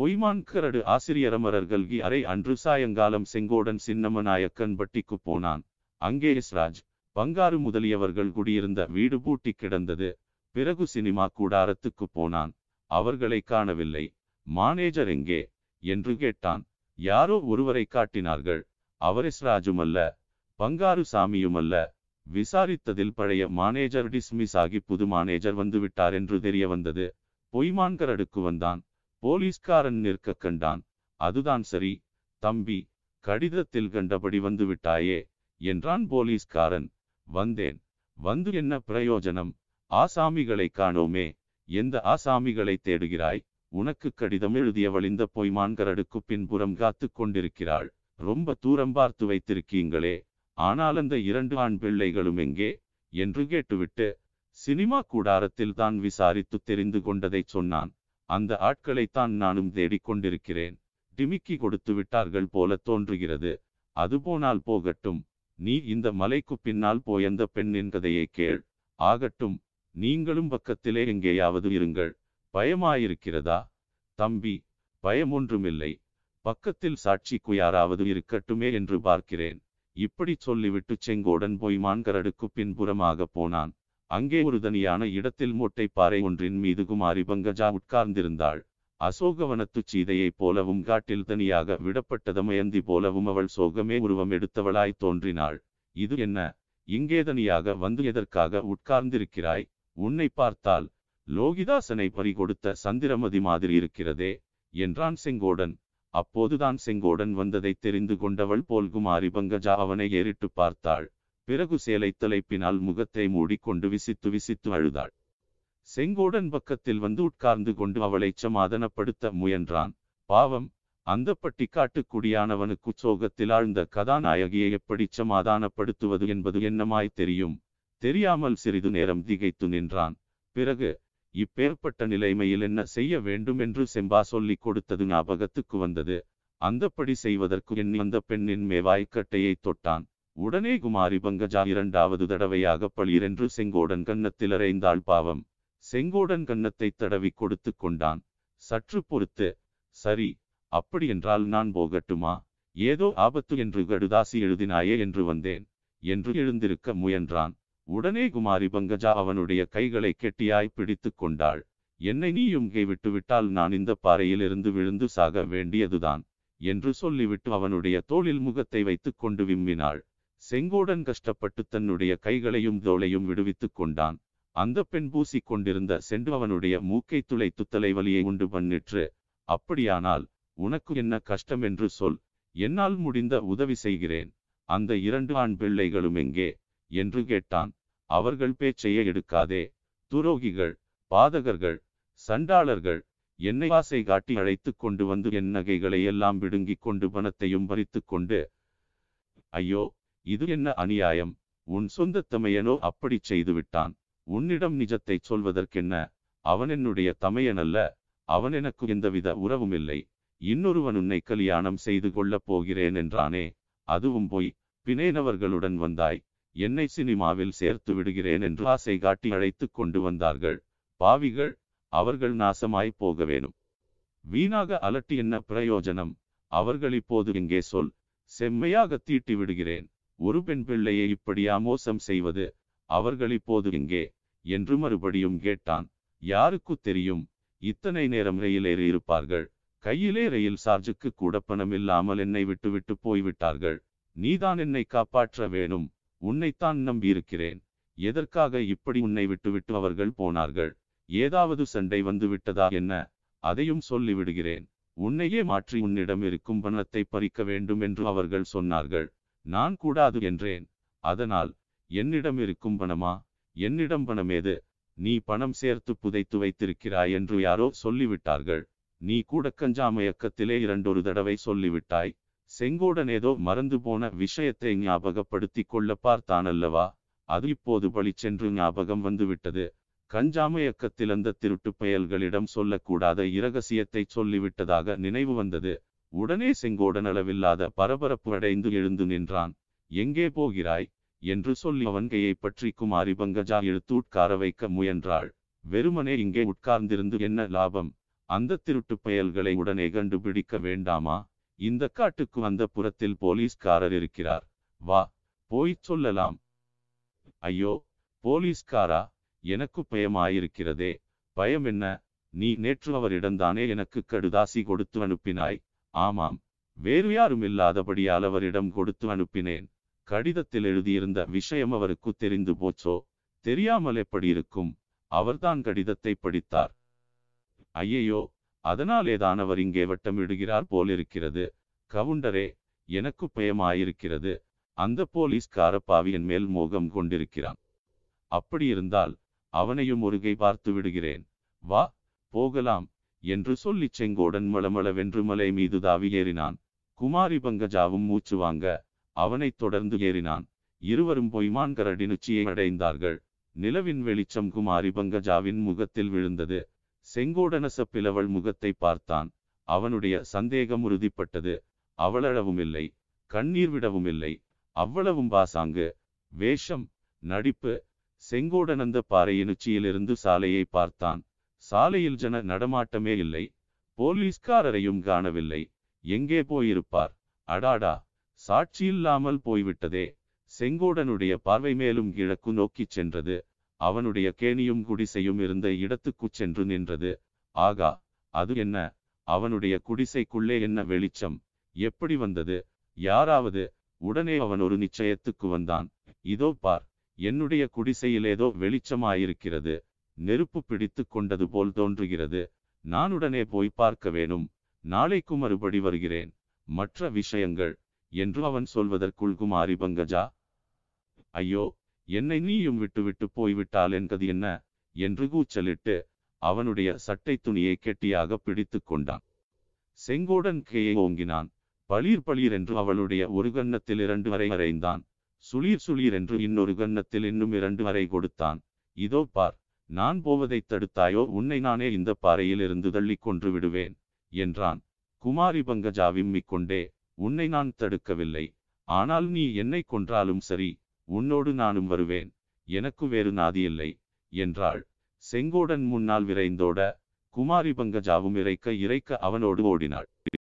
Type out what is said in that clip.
பொய்மான் கரடு ஆசிரியரமரர்கள்கி அறை அன்று சாயங்காலம் செங்கோடன் சின்னமநாயக்கன் பட்டிக்கு போனான் அங்கே எஸ்ராஜ் பங்காறு முதலியவர்கள் குடியிருந்த வீடு பூட்டி கிடந்தது பிறகு சினிமா கூடாரத்துக்கு போனான் அவர்களை காணவில்லை மானேஜர் எங்கே என்று கேட்டான் யாரோ ஒருவரை காட்டினார்கள் எஸ்ராஜுமல்ல பங்காரு சாமியுமல்ல விசாரித்ததில் பழைய மானேஜர் டிஸ்மிஸ் ஆகி புது மானேஜர் வந்துவிட்டார் என்று தெரிய வந்தது பொய்மான்கரடுக்கு வந்தான் போலீஸ்காரன் நிற்க கண்டான் அதுதான் சரி தம்பி கடிதத்தில் கண்டபடி வந்து விட்டாயே என்றான் போலீஸ்காரன் வந்தேன் வந்து என்ன பிரயோஜனம் ஆசாமிகளை காணோமே எந்த ஆசாமிகளை தேடுகிறாய் உனக்கு கடிதம் எழுதிய வழிந்த பொய்மான்கரடுக்கு பின்புறம் காத்து கொண்டிருக்கிறாள் ரொம்ப தூரம் பார்த்து வைத்திருக்கீங்களே ஆனால் அந்த இரண்டு ஆண் பிள்ளைகளும் எங்கே என்று கேட்டுவிட்டு சினிமா கூடாரத்தில் தான் விசாரித்து தெரிந்து கொண்டதை சொன்னான் அந்த ஆட்களைத்தான் நானும் தேடிக்கொண்டிருக்கிறேன் டிமிக்கி கொடுத்து விட்டார்கள் போல தோன்றுகிறது அதுபோனால் போகட்டும் நீ இந்த மலைக்கு பின்னால் போய் அந்த பெண்ணின் கதையை கேள் ஆகட்டும் நீங்களும் பக்கத்திலே எங்கேயாவது இருங்கள் பயமாயிருக்கிறதா தம்பி பயம் ஒன்றுமில்லை பக்கத்தில் சாட்சிக்கு யாராவது இருக்கட்டுமே என்று பார்க்கிறேன் இப்படி சொல்லிவிட்டு செங்கோடன் போய் மான்கரடுக்கு பின்புறமாக போனான் அங்கே ஒரு தனியான இடத்தில் பாறை ஒன்றின் மீது குமாரி பங்கஜா உட்கார்ந்திருந்தாள் அசோகவனத்துச் சீதையைப் போலவும் காட்டில் தனியாக விடப்பட்டதமயந்தி போலவும் அவள் சோகமே உருவம் எடுத்தவளாய் தோன்றினாள் இது என்ன இங்கே தனியாக வந்து எதற்காக உட்கார்ந்திருக்கிறாய் உன்னை பார்த்தால் லோகிதாசனை பறிகொடுத்த சந்திரமதி மாதிரி இருக்கிறதே என்றான் செங்கோடன் அப்போதுதான் செங்கோடன் வந்ததை தெரிந்து கொண்டவள் போல் குமாரி பங்கஜா அவனை ஏறிட்டு பார்த்தாள் பிறகு சேலைத் தலைப்பினால் முகத்தை மூடிக்கொண்டு விசித்து விசித்து அழுதாள் செங்கோடன் பக்கத்தில் வந்து உட்கார்ந்து கொண்டு அவளை சமாதானப்படுத்த முயன்றான் பாவம் அந்த பட்டிக்காட்டுக்குடியானவனுக்கு சோகத்தில் ஆழ்ந்த கதாநாயகியை எப்படி சமாதானப்படுத்துவது என்பது என்னமாய் தெரியும் தெரியாமல் சிறிது நேரம் திகைத்து நின்றான் பிறகு இப்பேற்பட்ட நிலைமையில் என்ன செய்ய வேண்டும் என்று செம்பா சொல்லிக் கொடுத்தது ஞாபகத்துக்கு வந்தது அந்தப்படி செய்வதற்கு எண்ணி அந்த பெண்ணின் மேவாய்க்கட்டையை தொட்டான் உடனே குமாரி பங்கஜா இரண்டாவது தடவையாக பளிரென்று செங்கோடன் கன்னத்தில் அறைந்தாள் பாவம் செங்கோடன் கன்னத்தை தடவி கொடுத்து கொண்டான் சற்று பொறுத்து சரி அப்படியென்றால் நான் போகட்டுமா ஏதோ ஆபத்து என்று கடுதாசி எழுதினாயே என்று வந்தேன் என்று எழுந்திருக்க முயன்றான் உடனே குமாரி பங்கஜா அவனுடைய கைகளை கெட்டியாய் பிடித்து கொண்டாள் என்னை நீயும் கைவிட்டுவிட்டால் நான் இந்த பாறையிலிருந்து விழுந்து சாக வேண்டியதுதான் என்று சொல்லிவிட்டு அவனுடைய தோளில் முகத்தை வைத்துக் கொண்டு விம்மினாள் செங்கோடன் கஷ்டப்பட்டு தன்னுடைய கைகளையும் தோளையும் விடுவித்துக் கொண்டான் அந்த பெண் பூசி கொண்டிருந்த சென்று அவனுடைய மூக்கை துளைத்து தலைவலியை உண்டு பண்ணிற்று அப்படியானால் உனக்கு என்ன கஷ்டம் என்று சொல் என்னால் முடிந்த உதவி செய்கிறேன் அந்த இரண்டு ஆண் பிள்ளைகளும் எங்கே என்று கேட்டான் அவர்கள் பேச்சையே எடுக்காதே துரோகிகள் பாதகர்கள் சண்டாளர்கள் என்னை வாசை காட்டி அழைத்து கொண்டு வந்து என் நகைகளை எல்லாம் விடுங்கி கொண்டு பணத்தையும் பறித்து கொண்டு ஐயோ இது என்ன அநியாயம் உன் சொந்த தமையனோ அப்படிச் செய்துவிட்டான் உன்னிடம் நிஜத்தை சொல்வதற்கென்ன அவன் என்னுடைய தமையனல்ல அவன் எனக்கு எந்தவித உறவுமில்லை இன்னொருவன் உன்னை கல்யாணம் செய்து கொள்ளப் போகிறேன் என்றானே அதுவும் போய் பிணைனவர்களுடன் வந்தாய் என்னை சினிமாவில் சேர்த்து விடுகிறேன் என்று ஆசை காட்டி அழைத்து கொண்டு வந்தார்கள் பாவிகள் அவர்கள் நாசமாய் போக வேணும் வீணாக அலட்டி என்ன பிரயோஜனம் அவர்கள் இப்போது எங்கே சொல் செம்மையாக தீட்டி விடுகிறேன் ஒரு பெண் பிள்ளையை இப்படியா மோசம் செய்வது அவர்கள் இப்போது எங்கே என்று மறுபடியும் கேட்டான் யாருக்கு தெரியும் இத்தனை நேரம் ரயில் ஏறி இருப்பார்கள் கையிலே ரயில் சார்ஜுக்கு கூட பணம் இல்லாமல் என்னை விட்டு போய்விட்டார்கள் நீதான் என்னை காப்பாற்ற வேணும் உன்னைத்தான் நம்பியிருக்கிறேன் எதற்காக இப்படி உன்னை விட்டுவிட்டு அவர்கள் போனார்கள் ஏதாவது சண்டை வந்து விட்டதா என்ன அதையும் சொல்லிவிடுகிறேன் உன்னையே மாற்றி உன்னிடம் இருக்கும் பணத்தை பறிக்க வேண்டும் என்று அவர்கள் சொன்னார்கள் நான் கூடாது என்றேன் அதனால் என்னிடம் இருக்கும் பணமா என்னிடம் பணமேது நீ பணம் சேர்த்து புதைத்து வைத்திருக்கிறாய் என்று யாரோ சொல்லிவிட்டார்கள் நீ கூட கஞ்சாமயக்கத்திலே இரண்டொரு தடவை சொல்லிவிட்டாய் செங்கோடன் ஏதோ மறந்து போன விஷயத்தை ஞாபகப்படுத்தி கொள்ள பார்த்தானல்லவா அது இப்போது பழி சென்று ஞாபகம் வந்துவிட்டது கஞ்சாமயக்கத்தில் அந்த திருட்டு பயல்களிடம் சொல்லக்கூடாத இரகசியத்தை சொல்லிவிட்டதாக நினைவு வந்தது உடனே செங்கோடன் அளவில்லாத பரபரப்பு அடைந்து எழுந்து நின்றான் எங்கே போகிறாய் என்று சொல்லி அவன் கையை பற்றி குமாரி பங்கஜா எழுத்து உட்கார வைக்க முயன்றாள் வெறுமனே இங்கே உட்கார்ந்திருந்து என்ன லாபம் அந்த திருட்டு பயல்களை உடனே கண்டுபிடிக்க வேண்டாமா இந்த காட்டுக்கு வந்த புறத்தில் போலீஸ்காரர் இருக்கிறார் வா போய் சொல்லலாம் ஐயோ போலீஸ்காரா எனக்கு பயமாயிருக்கிறதே பயம் என்ன நீ நேற்று அவரிடம்தானே எனக்கு கடுதாசி கொடுத்து அனுப்பினாய் ஆமாம் வேறு யாரும் இல்லாதபடியால் அவரிடம் கொடுத்து அனுப்பினேன் கடிதத்தில் எழுதியிருந்த விஷயம் அவருக்கு தெரிந்து போச்சோ தெரியாமல் எப்படி இருக்கும் அவர்தான் கடிதத்தை படித்தார் ஐயையோ அதனாலேதான் அவர் இங்கே வட்டமிடுகிறார் போலிருக்கிறது கவுண்டரே எனக்கு பயமாயிருக்கிறது அந்த போலீஸ் பாவியன் மேல் மோகம் கொண்டிருக்கிறான் அப்படியிருந்தால் அவனையும் ஒருகை பார்த்து விடுகிறேன் வா போகலாம் என்று சொல்லிச் செங்கோடன் மளமளவென்று மலை மீது தாவி ஏறினான் குமாரி பங்கஜாவும் மூச்சு வாங்க அவனைத் தொடர்ந்து ஏறினான் இருவரும் கரடி நுச்சியை அடைந்தார்கள் நிலவின் வெளிச்சம் குமாரி பங்கஜாவின் முகத்தில் விழுந்தது செங்கோடனசப்பிலவள் முகத்தை பார்த்தான் அவனுடைய சந்தேகம் உறுதிப்பட்டது அவளளவும் இல்லை கண்ணீர் விடவும் இல்லை அவ்வளவும் பாசாங்கு வேஷம் நடிப்பு செங்கோடனந்த பாறையின் உச்சியிலிருந்து சாலையை பார்த்தான் சாலையில் ஜன நடமாட்டமே இல்லை போலீஸ்காரரையும் காணவில்லை எங்கே போயிருப்பார் அடாடா சாட்சியில்லாமல் போய்விட்டதே செங்கோடனுடைய பார்வை மேலும் கிழக்கு நோக்கிச் சென்றது அவனுடைய கேணியும் குடிசையும் இருந்த இடத்துக்குச் சென்று நின்றது ஆகா அது என்ன அவனுடைய குடிசைக்குள்ளே என்ன வெளிச்சம் எப்படி வந்தது யாராவது உடனே அவன் ஒரு நிச்சயத்துக்கு வந்தான் இதோ பார் என்னுடைய குடிசையில் ஏதோ வெளிச்சமாயிருக்கிறது நெருப்பு பிடித்து கொண்டது போல் தோன்றுகிறது நான் உடனே போய் பார்க்க வேணும் நாளைக்கு மறுபடி வருகிறேன் மற்ற விஷயங்கள் என்று அவன் சொல்வதற்குள் குமாரி பங்கஜா ஐயோ என்னை நீயும் விட்டுவிட்டு போய்விட்டால் என்பது என்ன என்று கூச்சலிட்டு அவனுடைய சட்டை துணியை கெட்டியாக பிடித்து கொண்டான் செங்கோடன் கேயை ஓங்கினான் பளிர் பளிர் என்று அவளுடைய ஒரு கன்னத்தில் இரண்டு வரை வரைந்தான் சுளீர் சுளீர் என்று இன்னொரு கன்னத்தில் இன்னும் இரண்டு வரை கொடுத்தான் இதோ பார் நான் போவதைத் தடுத்தாயோ உன்னை நானே இந்த பாறையிலிருந்து தள்ளி கொன்று விடுவேன் என்றான் குமாரி பங்கஜா கொண்டே உன்னை நான் தடுக்கவில்லை ஆனால் நீ என்னை கொன்றாலும் சரி உன்னோடு நானும் வருவேன் எனக்கு வேறு நாதியில்லை என்றாள் செங்கோடன் முன்னால் விரைந்தோட குமாரி பங்கஜாவும் இறைக்க இறைக்க அவனோடு ஓடினாள்